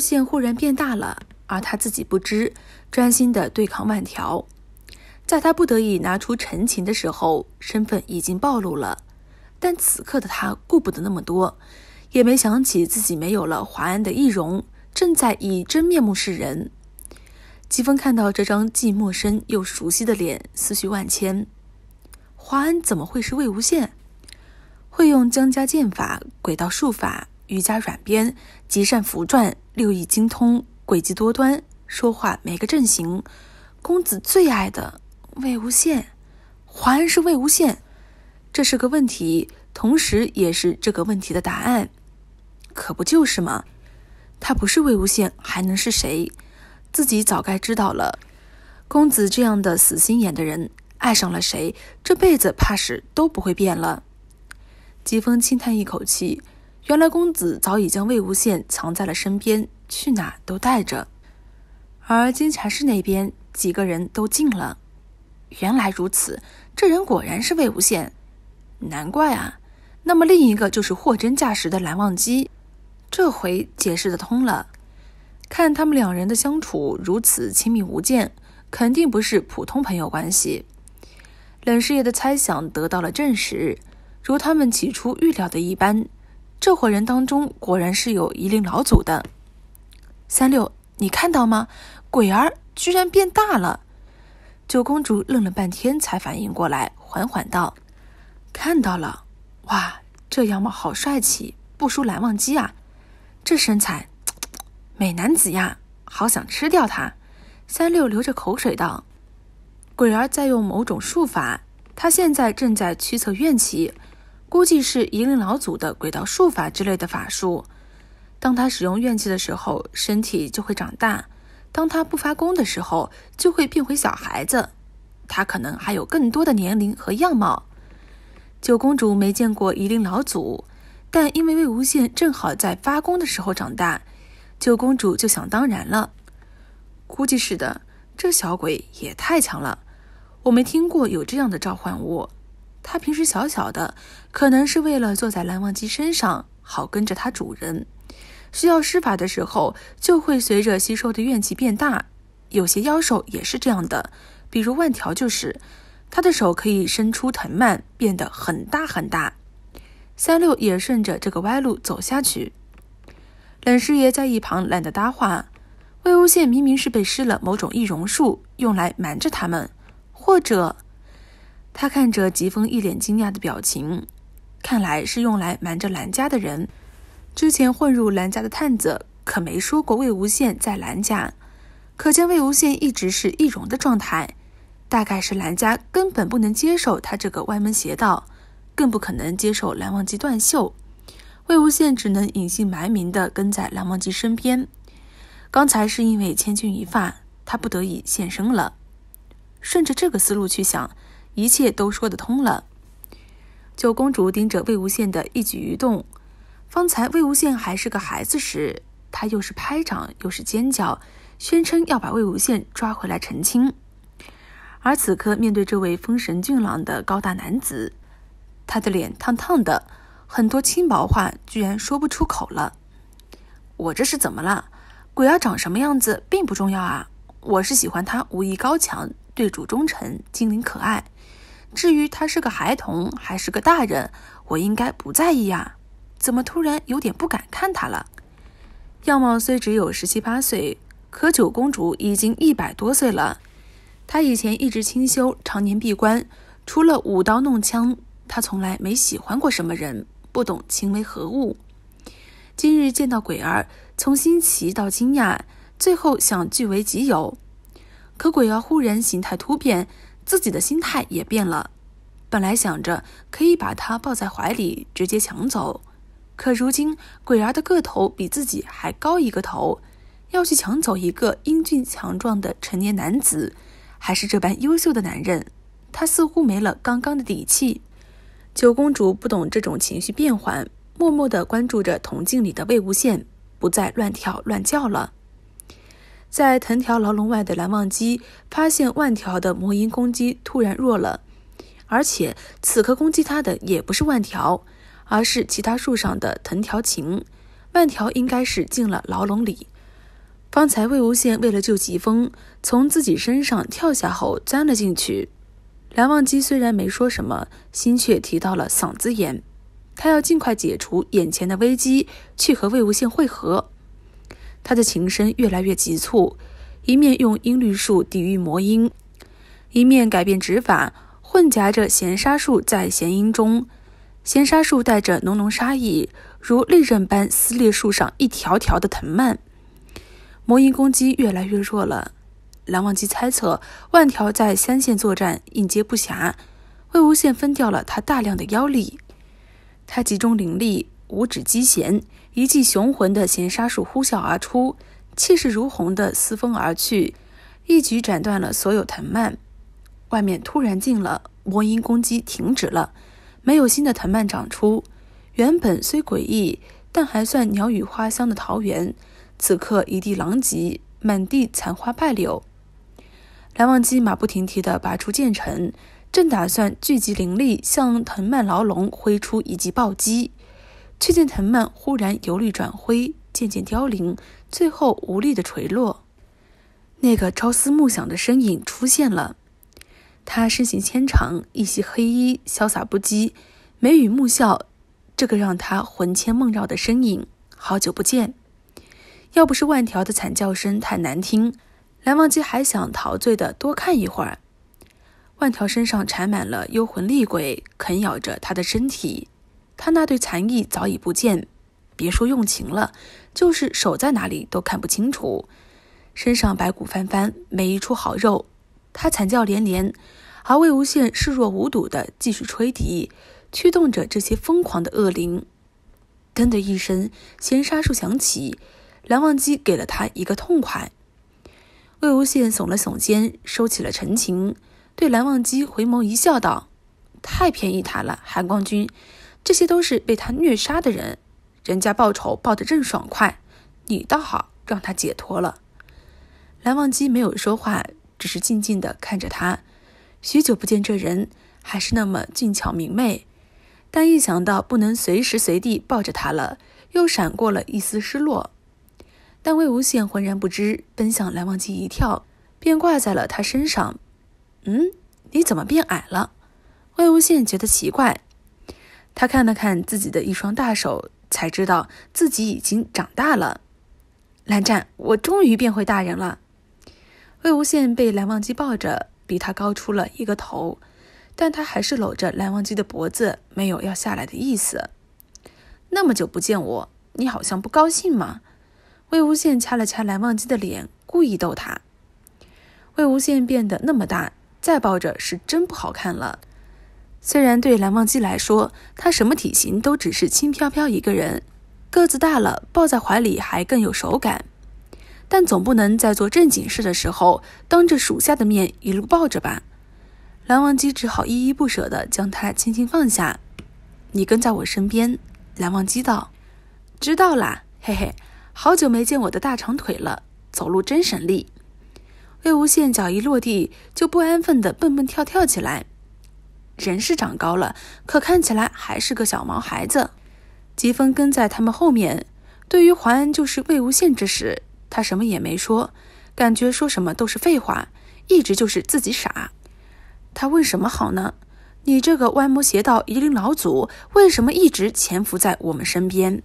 线忽然变大了，而他自己不知，专心的对抗万条。在他不得已拿出陈情的时候，身份已经暴露了。但此刻的他顾不得那么多，也没想起自己没有了华安的易容，正在以真面目示人。疾风看到这张既陌生又熟悉的脸，思绪万千。华安怎么会是魏无羡？会用江家剑法、鬼道术法、瑜伽软鞭、极善符篆。六艺精通，诡计多端，说话没个阵型。公子最爱的魏无羡，淮安是魏无羡，这是个问题，同时也是这个问题的答案。可不就是吗？他不是魏无羡还能是谁？自己早该知道了。公子这样的死心眼的人，爱上了谁，这辈子怕是都不会变了。疾风轻叹一口气。原来公子早已将魏无羡藏在了身边，去哪都带着。而金察室那边几个人都进了。原来如此，这人果然是魏无羡，难怪啊。那么另一个就是货真价实的蓝忘机，这回解释得通了。看他们两人的相处如此亲密无间，肯定不是普通朋友关系。冷师爷的猜想得到了证实，如他们起初预料的一般。这伙人当中果然是有夷陵老祖的。三六，你看到吗？鬼儿居然变大了。九公主愣了半天才反应过来，缓缓道：“看到了，哇，这样貌好帅气，不输蓝忘机啊。这身材，美男子呀，好想吃掉他。”三六流着口水道：“鬼儿在用某种术法，他现在正在驱策怨气。”估计是夷陵老祖的轨道术法之类的法术。当他使用怨气的时候，身体就会长大；当他不发功的时候，就会变回小孩子。他可能还有更多的年龄和样貌。九公主没见过夷陵老祖，但因为魏无羡正好在发功的时候长大，九公主就想当然了。估计是的，这小鬼也太强了。我没听过有这样的召唤物。它平时小小的，可能是为了坐在蓝忘机身上，好跟着它主人。需要施法的时候，就会随着吸收的怨气变大。有些妖兽也是这样的，比如万条就是，他的手可以伸出藤蔓，变得很大很大。三六也顺着这个歪路走下去。冷师爷在一旁懒得搭话。魏无羡明明是被施了某种易容术，用来瞒着他们，或者……他看着疾风一脸惊讶的表情，看来是用来瞒着兰家的人。之前混入兰家的探子可没说过魏无羡在兰家，可见魏无羡一直是易容的状态。大概是兰家根本不能接受他这个歪门邪道，更不可能接受蓝忘机断袖。魏无羡只能隐姓埋名的跟在蓝忘机身边。刚才是因为千钧一发，他不得已现身了。顺着这个思路去想。一切都说得通了。九公主盯着魏无羡的一举一动。方才魏无羡还是个孩子时，她又是拍掌又是尖叫，宣称要把魏无羡抓回来澄清。而此刻面对这位风神俊朗的高大男子，她的脸烫烫的，很多轻薄话居然说不出口了。我这是怎么了？鬼儿长什么样子并不重要啊，我是喜欢他武艺高强。对主忠诚，精灵可爱。至于他是个孩童还是个大人，我应该不在意呀。怎么突然有点不敢看他了？样貌虽只有十七八岁，可九公主已经一百多岁了。她以前一直清修，常年闭关，除了舞刀弄枪，她从来没喜欢过什么人，不懂情为何物。今日见到鬼儿，从新奇到惊讶，最后想据为己有。可鬼儿忽然形态突变，自己的心态也变了。本来想着可以把他抱在怀里，直接抢走，可如今鬼儿的个头比自己还高一个头，要去抢走一个英俊强壮的成年男子，还是这般优秀的男人，他似乎没了刚刚的底气。九公主不懂这种情绪变换，默默地关注着铜镜里的魏无羡，不再乱跳乱叫了。在藤条牢笼外的蓝忘机发现，万条的魔音攻击突然弱了，而且此刻攻击他的也不是万条，而是其他树上的藤条情。万条应该是进了牢笼里。方才魏无羡为了救疾风，从自己身上跳下后钻了进去。蓝忘机虽然没说什么，心却提到了嗓子眼。他要尽快解除眼前的危机，去和魏无羡会合。他的琴声越来越急促，一面用音律术抵御魔音，一面改变指法，混夹着弦杀术在弦音中。弦杀术带着浓浓杀意，如利刃般撕裂树上一条条的藤蔓。魔音攻击越来越弱了。蓝忘机猜测，万条在三线作战应接不暇，魏无羡分掉了他大量的妖力。他集中灵力，五指击弦。一记雄浑的咸沙术呼啸而出，气势如虹的撕风而去，一举斩断了所有藤蔓。外面突然静了，魔音攻击停止了，没有新的藤蔓长出。原本虽诡异，但还算鸟语花香的桃源，此刻一地狼藉，满地残花败柳。蓝忘机马不停蹄地拔出剑尘，正打算聚集灵力，向藤蔓牢笼挥出一记暴击。却见藤蔓忽然由绿转灰，渐渐凋零，最后无力的垂落。那个朝思暮想的身影出现了，他身形纤长，一袭黑衣，潇洒不羁，眉宇目笑。这个让他魂牵梦绕的身影，好久不见。要不是万条的惨叫声太难听，蓝忘机还想陶醉的多看一会儿。万条身上缠满了幽魂厉鬼，啃咬着他的身体。他那对残翼早已不见，别说用情了，就是手在哪里都看不清楚。身上白骨翻翻，没一处好肉。他惨叫连连，而魏无羡视若无睹地继续吹笛，驱动着这些疯狂的恶灵。噔的一声，仙杀树响起，蓝忘机给了他一个痛快。魏无羡耸了耸肩，收起了陈情，对蓝忘机回眸一笑，道：“太便宜他了，韩光君。”这些都是被他虐杀的人，人家报仇报得正爽快，你倒好，让他解脱了。蓝忘机没有说话，只是静静地看着他。许久不见，这人还是那么俊俏明媚，但一想到不能随时随地抱着他了，又闪过了一丝失落。但魏无羡浑然不知，奔向蓝忘机一跳，便挂在了他身上。嗯，你怎么变矮了？魏无羡觉得奇怪。他看了看自己的一双大手，才知道自己已经长大了。蓝湛，我终于变回大人了。魏无羡被蓝忘机抱着，比他高出了一个头，但他还是搂着蓝忘机的脖子，没有要下来的意思。那么久不见我，你好像不高兴吗？魏无羡掐了掐蓝忘机的脸，故意逗他。魏无羡变得那么大，再抱着是真不好看了。虽然对蓝忘机来说，他什么体型都只是轻飘飘一个人，个子大了抱在怀里还更有手感，但总不能在做正经事的时候当着属下的面一路抱着吧。蓝忘机只好依依不舍的将他轻轻放下。你跟在我身边，蓝忘机道。知道啦，嘿嘿，好久没见我的大长腿了，走路真省力。魏无羡脚一落地，就不安分的蹦蹦跳跳起来。人是长高了，可看起来还是个小毛孩子。疾风跟在他们后面，对于淮安就是魏无羡之时，他什么也没说，感觉说什么都是废话，一直就是自己傻。他问什么好呢？你这个歪魔邪道夷陵老祖，为什么一直潜伏在我们身边？